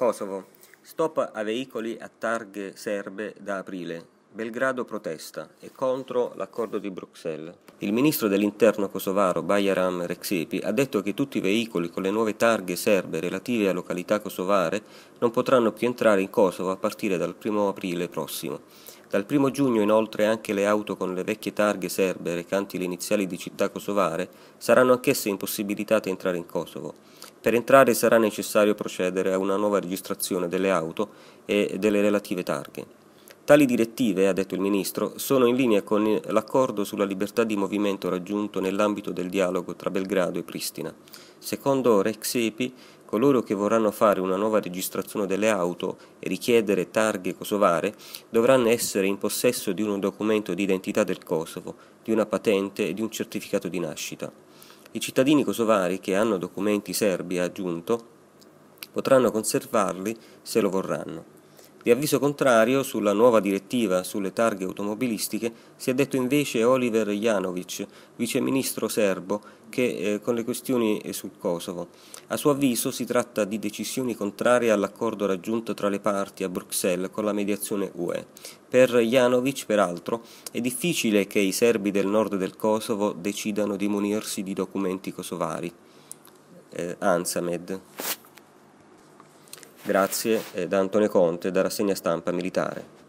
Kosovo. Stop a veicoli a targhe serbe da aprile. Belgrado protesta e contro l'accordo di Bruxelles. Il ministro dell'interno kosovaro Bajaram Reksepi ha detto che tutti i veicoli con le nuove targhe serbe relative a località kosovare non potranno più entrare in Kosovo a partire dal 1 aprile prossimo. Dal 1 giugno inoltre anche le auto con le vecchie targhe serbe recanti le iniziali di città kosovare saranno anch'esse impossibilitate a entrare in Kosovo. Per entrare sarà necessario procedere a una nuova registrazione delle auto e delle relative targhe. Tali direttive, ha detto il Ministro, sono in linea con l'accordo sulla libertà di movimento raggiunto nell'ambito del dialogo tra Belgrado e Pristina. Secondo Rex Epi, coloro che vorranno fare una nuova registrazione delle auto e richiedere targhe kosovare dovranno essere in possesso di un documento di identità del Kosovo, di una patente e di un certificato di nascita. I cittadini kosovari che hanno documenti serbi aggiunto potranno conservarli se lo vorranno. Di avviso contrario sulla nuova direttiva sulle targhe automobilistiche si è detto invece Oliver Janovic, viceministro serbo, che eh, con le questioni eh, sul Kosovo. A suo avviso si tratta di decisioni contrarie all'accordo raggiunto tra le parti a Bruxelles con la mediazione UE. Per Janovic, peraltro, è difficile che i serbi del nord del Kosovo decidano di munirsi di documenti kosovari. Eh, Ansamed. Grazie eh, da Antone Conte da rassegna stampa militare.